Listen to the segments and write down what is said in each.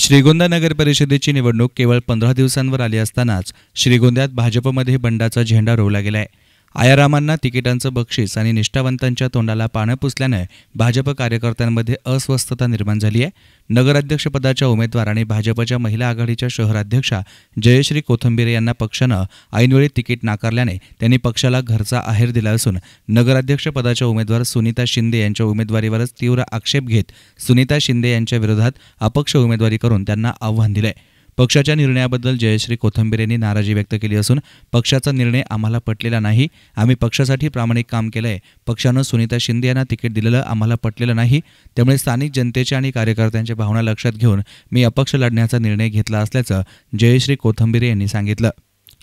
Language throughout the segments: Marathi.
श्रीगोंदा नगर परिषदेची निवडणूक केवळ पंधरा दिवसांवर आली असतानाच श्रीगोंद्यात भाजपमध्ये बंडाचा झेंडा रोवला गेलाय आयारामांना तिकिटांचं बक्षीस आणि निष्ठावंतांच्या तोंडाला पाणं पुसल्यानं भाजप कार्यकर्त्यांमध्ये अस्वस्थता निर्माण झाली आहे नगराध्यक्षपदाच्या उमेदवार आणि भाजपच्या महिला आघाडीच्या शहराध्यक्षा जयश्री कोथंबिरे यांना पक्षानं ऐनवेळी तिकीट नाकारल्याने त्यांनी पक्षाला घरचा आहेर दिला असून नगराध्यक्षपदाच्या उमेदवार सुनीता शिंदे यांच्या उमेदवारीवरच तीव्र आक्षेप घेत सुनीता शिंदे यांच्या विरोधात अपक्ष उमेदवारी करून त्यांना आव्हान दिलं आहे पक्षाच्या निर्णयाबद्दल जयश्री कोथंबीर यांनी नाराजी व्यक्त केली असून पक्षाचा निर्णय आम्हाला पटलेला नाही आम्ही पक्षासाठी प्रामाणिक काम केलं आहे पक्षानं सुनीता शिंदे यांना तिकीट दिलेलं आम्हाला पटलेलं नाही त्यामुळे स्थानिक जनतेच्या आणि कार्यकर्त्यांच्या भावना लक्षात घेऊन मी अपक्ष लढण्याचा निर्णय घेतला असल्याचं जयश्री कोथंबिरे यांनी सांगितलं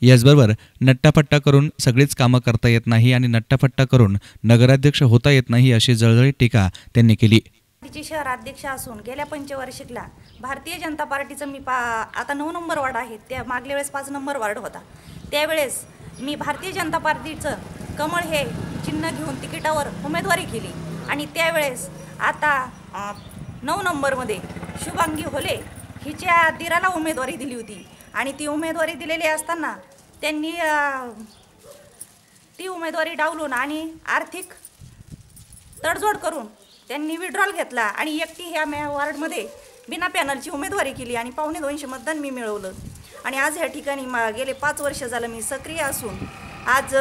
याचबरोबर नट्टाफट्टा करून सगळीच कामं करता येत नाही आणि नट्टाफट्टा करून नगराध्यक्ष होता येत नाही अशी जळजळीत टीका त्यांनी केली तिचे शहराध्यक्ष असून गेल्या पंचवार्षिकला भारतीय जनता पार्टीचं मी पा आता नऊ नंबर वार्ड आहे त्या मागल्या वेळेस पाच नंबर वार्ड होता त्यावेळेस मी भारतीय जनता पार्टीचं कमळ हे चिन्ह घेऊन तिकिटावर उमेदवारी केली आणि त्यावेळेस आता नऊ नंबरमध्ये शुभांगी होले हिच्या दिराला उमेदवारी दिली होती आणि ती उमेदवारी दिलेली असताना त्यांनी ती उमेदवारी डावलून आणि आर्थिक तडजोड करून त्यांनी विड्रॉल घेतला आणि एकटी ह्या मॅ वॉर्डमध्ये बिना पॅनलची उमेदवारी केली आणि पावणे दोनशे मतदान मी मिळवलं आणि आज ह्या ठिकाणी मा गेले पाच वर्ष झालं मी सक्रिय असून आज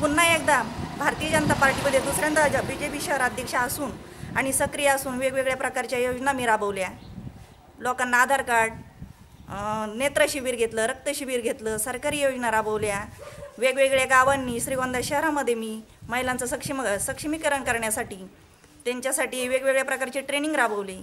पुन्हा एकदा भारतीय जनता पार्टीमध्ये दुसऱ्यांदा बी जे पी शहराध्यक्ष असून आणि सक्रिय असून वेगवेगळ्या प्रकारच्या योजना मी राबवल्या लोकांना आधार कार्ड नेत्र शिबिर घेतलं रक्त शिबिर घेतलं सरकारी योजना राबवल्या वेगवेगळ्या गावांनी श्रीगोंदा शहरामध्ये मी महिलांचं सक्षम सक्षमीकरण करण्यासाठी त्यांच्यासाठी वेगवेगळ्या प्रकारची ट्रेनिंग राबवली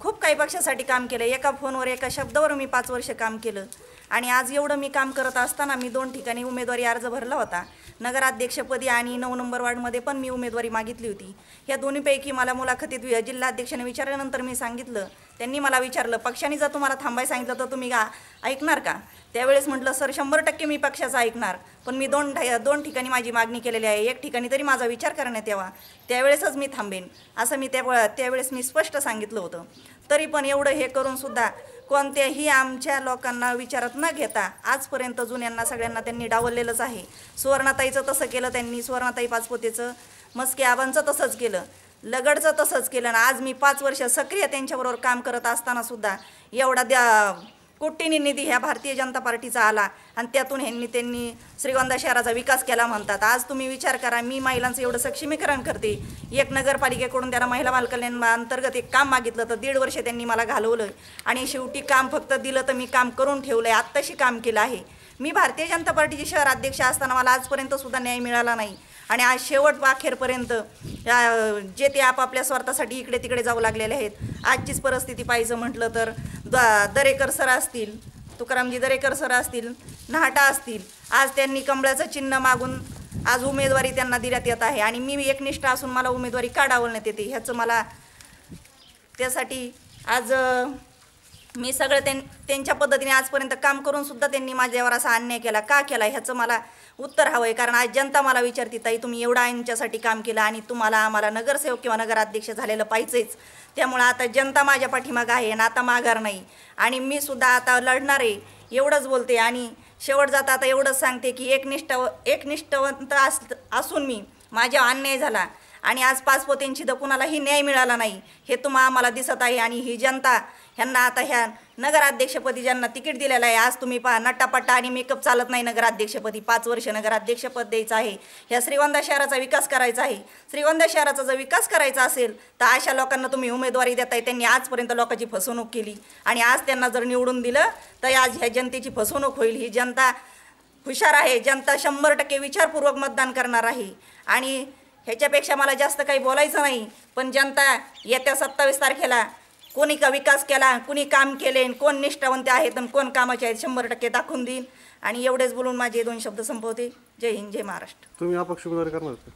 खूप काही पक्षासाठी काम केलं एका फोनवर एका शब्दावर मी पाच वर्ष काम केलं आणि आज एवढं मी काम करत असताना मी दोन ठिकाणी उमेदवारी अर्ज भरला होता नगराध्यक्षपदी आणि नऊ नंबर वार्डमध्ये पण मी उमेदवारी मागितली होती या दोन्हीपैकी मला मुलाखतीत जिल्हाध्यक्षाने विचारल्यानंतर मी सांगितलं त्यांनी मला विचारलं पक्षाने जर तुम्हाला थांबाय सांगितलं तर तुम्ही का ऐकणार का त्यावेळेस म्हटलं सर शंभर टक्के मी पक्षाचं ऐकणार पण मी दोन दोन ठिकाणी माझी मागणी केलेली आहे एक ठिकाणी तरी माझा विचार करण्यात यावा त्यावेळेसच मी थांबेन असं मी त्या त्यावेळेस मी स्पष्ट सांगितलं होतं तरी पण एवढं हे करूनसुद्धा कोणत्याही आमच्या लोकांना विचारात न घेता आजपर्यंत जुन्यांना सगळ्यांना त्यांनी डावललेलंच आहे सुवर्णाताईचं तसं केलं त्यांनी सुवर्णाताई पाचपोतेचं मस्के आबांचं तसंच केलं लगडचं तसंच केलं आणि आज मी पाच वर्ष सक्रिय त्यांच्याबरोबर काम करत असताना सुद्धा एवढा द्या कोटीने निधी ह्या भारतीय जनता पार्टीचा आला आणि त्यातून ह्यांनी त्यांनी श्रीगोंदा शहराचा विकास केला म्हणतात आज तुम्ही विचार करा मी महिलांचं एवढं सक्षमीकरण करते एक नगरपालिकेकडून त्यांना महिला बालकल्याण अंतर्गत एक काम मागितलं तर दीड वर्ष त्यांनी मला घालवलं आणि शेवटी काम फक्त दिलं तर मी काम करून ठेवलं आहे आत्ताशी काम केलं आहे मी भारतीय जनता पार्टीची शहर अध्यक्ष असताना मला आजपर्यंत सुद्धा न्याय मिळाला नाही आणि आज शेवट अखेरपर्यंत जे ते आपापल्या स्वार्थासाठी इकडे तिकडे जाऊ लागलेले आहेत आजचीच परिस्थिती पाहिजे म्हटलं तर द दरेकर सर असतील तुकारामजी दरेकर सर असतील नाहटा असतील आज त्यांनी कमळ्याचं चिन्ह मागून आज उमेदवारी त्यांना देण्यात येत आहे आणि मी एकनिष्ठ असून मला उमेदवारी का डावण्यात येते ह्याचं मला त्यासाठी आज मी सगळं त्यां त्यांच्या पद्धतीने आजपर्यंत काम करून सुद्धा त्यांनी माझ्यावर असा अन्याय केला का केला ह्याचं मला उत्तर हवं आहे कारण आज जनता मला विचारते ताई तुम्ही एवढा यांच्यासाठी काम केलं आणि तुम्हाला आम्हाला नगरसेवक किंवा नगराध्यक्ष झालेलं पाहिजेच त्यामुळं आता जनता माझ्या पाठीमागं आहे आणि आता माघार नाही आणि मी सुद्धा आता लढणार आहे एवढंच बोलते आणि शेवट जाता आता एवढंच सांगते की एकनिष्ठ एकनिष्ठवंत अस असून मी माझ्या अन्याय झाला आणि आज पाच द तर कुणालाही न्याय मिळाला नाही हे तुम्हाला आम्हाला दिसत आहे आणि ही जनता ह्यांना आता ह्या नगराध्यक्षपदी ज्यांना तिकीट दिलेलं आहे आज तुम्ही पहा नट्टापट्टा आणि मेकअप चालत नाही नगराध्यक्षपदी पाच वर्ष नगराध्यक्षपद द्यायचं आहे ह्या श्रीवंदा शहराचा विकास करायचा आहे श्रीवंदा शहराचा जर विकास करायचा असेल तर अशा लोकांना तुम्ही उमेदवारी देताय त्यांनी आजपर्यंत लोकांची फसवणूक केली आणि आज त्यांना जर निवडून दिलं तर आज ह्या जनतेची फसवणूक होईल ही जनता हुशार आहे जनता शंभर टक्के विचारपूर्वक मतदान करणार आहे आणि ह्याच्यापेक्षा मला जास्त काही बोलायचं नाही पण जनता येत्या सत्तावीस तारखेला कोणी का विकास केला कोणी काम केले कोण निष्ठावंत आहेत आणि कोण कामाचे आहेत शंभर टक्के दाखवून देईन आणि एवढेच बोलून माझे दोन शब्द संपवते जय हिंद जय महाराष्ट्र तुम्ही अपक्ष उमेदवारी करणार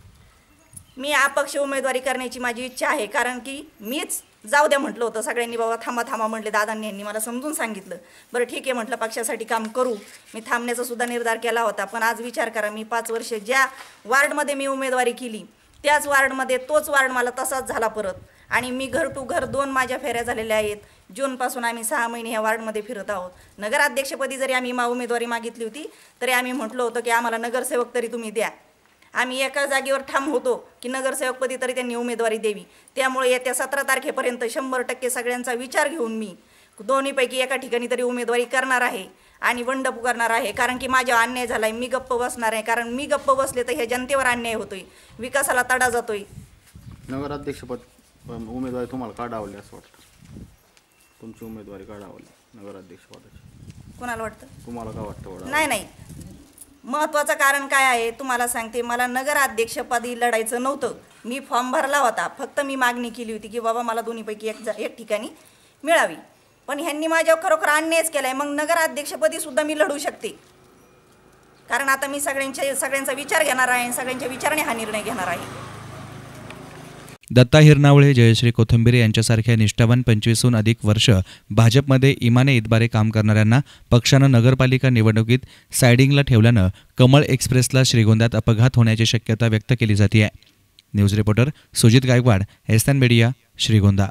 मी अपक्ष उमेदवारी करण्याची माझी इच्छा आहे कारण की मीच जाऊ द्या म्हटलं होतं सगळ्यांनी बाबा थांबा थांबा म्हटले दादांनी यांनी मला समजून सांगितलं बरं ठीक आहे म्हटलं पक्षासाठी काम करू मी थांबण्याचा सुद्धा निर्धार केला होता पण आज विचार करा मी पाच वर्ष ज्या वार्डमध्ये मी उमेदवारी केली त्याच वार्डमध्ये तोच वार्ड मला तसाच झाला परत आणि मी घर टू घर दोन माझ्या फेऱ्या झालेल्या आहेत जूनपासून आम्ही सहा महिने ह्या वार्डमध्ये फिरत आहोत नगराध्यक्षपदी जरी आम्ही मा उमेदवारी मागितली होती तरी आम्ही म्हटलं होतं की आम्हाला नगरसेवक तरी तुम्ही द्या आम्ही एका जागेवर ठाम होतो की नगरसेवकपदी तरी त्यांनी उमेदवारी द्यावी त्यामुळे येत्या सतरा तारखेपर्यंत शंभर टक्के सगळ्यांचा विचार घेऊन मी दोन्हीपैकी एका ठिकाणी तरी उमेदवारी करणार आहे आणि बंड पुकारणार आहे कारण की माझा अन्याय झाला मी गप्प बसणार आहे कारण मी गप्प बसले तर ह्या जनतेवर अन्याय होतोय विकासाला तडा जातोय नगराध्यक्षपद पण उमेदवारी तुम्हाला का असं वाटतं तुमची उमेदवारी का डावली पदाची कोणाला वाटतं तुम्हाला का वाटतं नाही नाही महत्त्वाचं कारण काय आहे तुम्हाला सांगते मला नगराध्यक्षपदी लढायचं नव्हतं मी फॉर्म भरला होता फक्त मी मागणी केली होती की बाबा मला दोन्हीपैकी एक जा एक ठिकाणी मिळावी पण ह्यांनी माझ्यावर खरोखर अन्यायच केला आहे मग नगराध्यक्षपदी सुद्धा मी लढू शकते कारण आता मी सगळ्यांच्या सगळ्यांचा विचार घेणार आहे सगळ्यांच्या विचारणे हा निर्णय घेणार आहे दत्ता हिरनावळे जयश्री कोथंबिरे यांच्यासारख्या निष्ठावान पंचवीसहून अधिक वर्ष भाजपमध्ये इमाने इतबारे काम करणाऱ्यांना पक्षानं नगरपालिका निवडणुकीत सायडिंगला ठेवल्यानं कमळ एक्सप्रेसला श्रीगोंद्यात अपघात होण्याची शक्यता व्यक्त केली जाते आहे news reporter Sujit Gaikwad S media Shrigonda